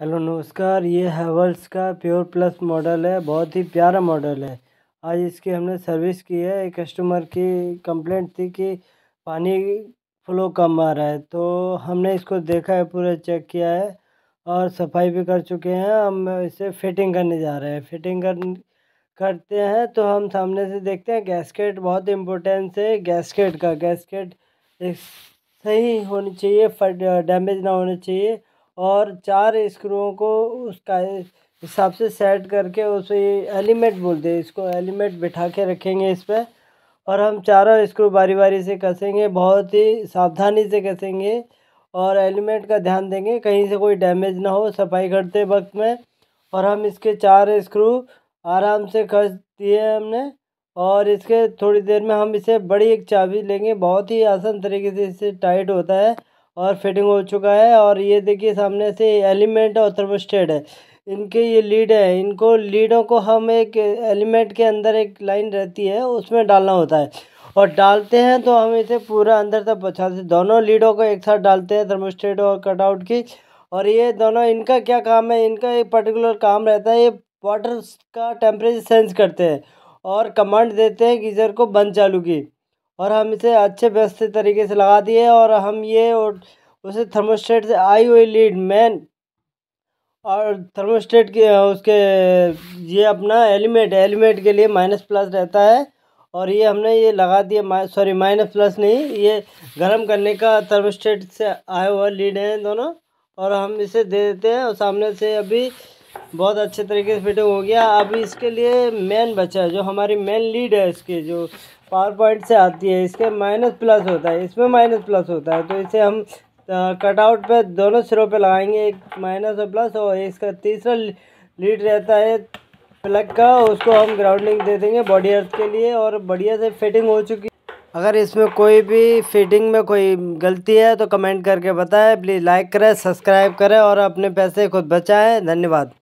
hello नमस्कार ये हेवल्स का प्योर प्लस मॉडल है बहुत ही प्यारा मॉडल है आज इसकी हमने सर्विस की है एक कस्टमर की कंप्लेंट थी कि पानी फ्लो कम आ रहा है तो हमने इसको देखा है पूरा चेक किया है और सफाई भी कर चुके हैं हम इसे फिटिंग करने जा रहे हैं फिटिंग कर करते हैं तो हम सामने से देखते हैं गैसकेट बहुत इम्पोर्टेंस है गैसकेट का गैसकेट सही होनी चाहिए डैमेज ना होना चाहिए और चार स्क्रूओं को उसका हिसाब से सेट करके उसे एलिमेंट बोलते हैं इसको एलिमेंट बिठा के रखेंगे इस पर और हम चारों स्क्रू बारी बारी से कसेंगे बहुत ही सावधानी से कसेंगे और एलिमेंट का ध्यान देंगे कहीं से कोई डैमेज ना हो सफाई करते वक्त में और हम इसके चार स्क्रू आराम से कस दिए हमने और इसके थोड़ी देर में हम इसे बड़ी एक चाबी लेंगे बहुत ही आसान तरीके से इसे टाइट होता है और फिटिंग हो चुका है और ये देखिए सामने से एलिमेंट और थर्मोस्टेट है इनके ये लीड है इनको लीडों को हम एक एलिमेंट के अंदर एक लाइन रहती है उसमें डालना होता है और डालते हैं तो हम इसे पूरा अंदर तक पहुँचाते दोनों लीडों को एक साथ डालते हैं थर्मोस्टेट और कटआउट की और ये दोनों इनका क्या काम है इनका एक पर्टिकुलर काम रहता है ये वाटर का टेम्परेचर सेंस करते हैं और कमांड देते हैं गीज़र को बंद चालू की और हम इसे अच्छे व्यवस्थित तरीके से लगा दिए और हम ये और उसे थर्मोस्टेट से आई हुई लीड मैन और थर्मोस्टेट के उसके ये अपना एलिमेंट एलिमेंट के लिए माइनस प्लस रहता है और ये हमने ये लगा दिया सॉरी माइनस प्लस नहीं ये गर्म करने का थर्मोस्टेट से आया हुआ लीड है दोनों और हम इसे दे देते हैं और सामने से अभी बहुत अच्छे तरीके से फिटिंग हो गया अभी इसके लिए मेन बचा है जो हमारी मेन लीड है इसके जो पावर पॉइंट से आती है इसके माइनस प्लस होता है इसमें माइनस प्लस होता है तो इसे हम कटआउट पे दोनों सिरों पे लगाएंगे एक माइनस और प्लस और इसका तीसरा लीड रहता है प्लग का उसको हम ग्राउंडिंग दे देंगे बॉडी अर्थ के लिए और बढ़िया से फिटिंग हो चुकी अगर इसमें कोई भी फिटिंग में कोई गलती है तो कमेंट करके बताएं प्लीज़ लाइक करें सब्सक्राइब करें और अपने पैसे खुद बचाएं धन्यवाद